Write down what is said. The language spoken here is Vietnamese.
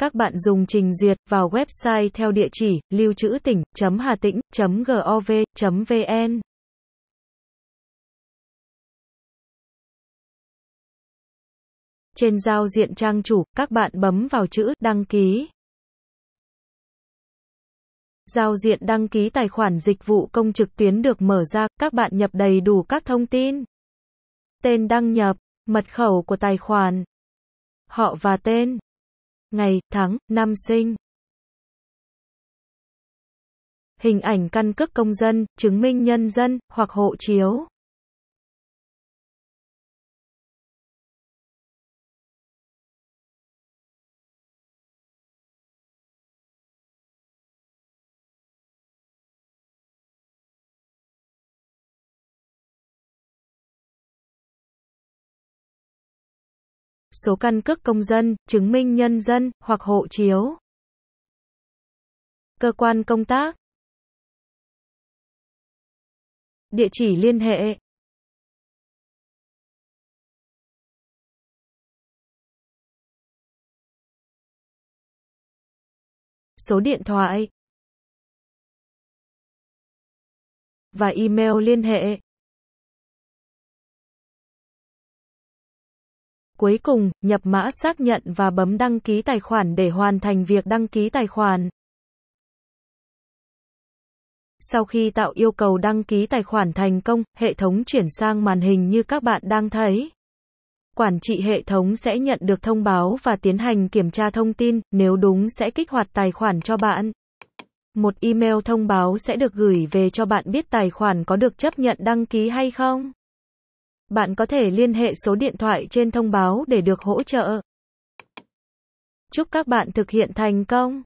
Các bạn dùng trình duyệt vào website theo địa chỉ lưu trữ tỉnh.hà tĩnh.gov.vn. Trên giao diện trang chủ, các bạn bấm vào chữ đăng ký. Giao diện đăng ký tài khoản dịch vụ công trực tuyến được mở ra, các bạn nhập đầy đủ các thông tin. Tên đăng nhập, mật khẩu của tài khoản, họ và tên ngày, tháng, năm sinh. Hình ảnh căn cước công dân, chứng minh nhân dân, hoặc hộ chiếu. số căn cước công dân, chứng minh nhân dân, hoặc hộ chiếu. Cơ quan công tác Địa chỉ liên hệ Số điện thoại và email liên hệ Cuối cùng, nhập mã xác nhận và bấm đăng ký tài khoản để hoàn thành việc đăng ký tài khoản. Sau khi tạo yêu cầu đăng ký tài khoản thành công, hệ thống chuyển sang màn hình như các bạn đang thấy. Quản trị hệ thống sẽ nhận được thông báo và tiến hành kiểm tra thông tin, nếu đúng sẽ kích hoạt tài khoản cho bạn. Một email thông báo sẽ được gửi về cho bạn biết tài khoản có được chấp nhận đăng ký hay không. Bạn có thể liên hệ số điện thoại trên thông báo để được hỗ trợ. Chúc các bạn thực hiện thành công!